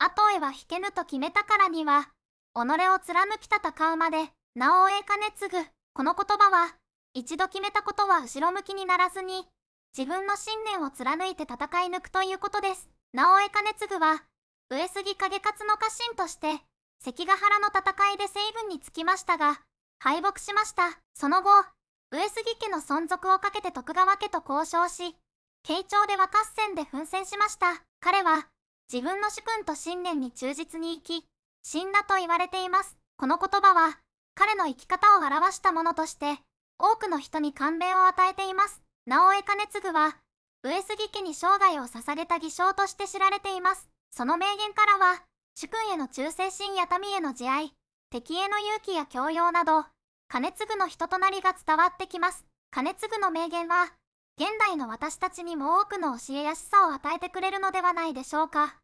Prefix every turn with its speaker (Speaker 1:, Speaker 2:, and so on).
Speaker 1: 後へは引けぬと決めたからには、己を貫き戦うまで、なおえかねつぐ。この言葉は、一度決めたことは後ろ向きにならずに、自分の信念を貫いて戦い抜くということです。なおえかねつぐは、上杉景勝の家臣として、関ヶ原の戦いで西軍につきましたが、敗北しました。その後、上杉家の存続をかけて徳川家と交渉し、慶長で和合戦で奮戦しました。彼は、自分の主君と信念に忠実に生き、死んだと言われています。この言葉は、彼の生き方を表したものとして、多くの人に感銘を与えています。直江兼次は、上杉家に生涯を捧げた偽証として知られています。その名言からは、主君への忠誠心や民への慈愛、敵への勇気や教養など、兼次の人となりが伝わってきます。兼次の名言は、現代の私たちにも多くの教えやすさを与えてくれるのではないでしょうか。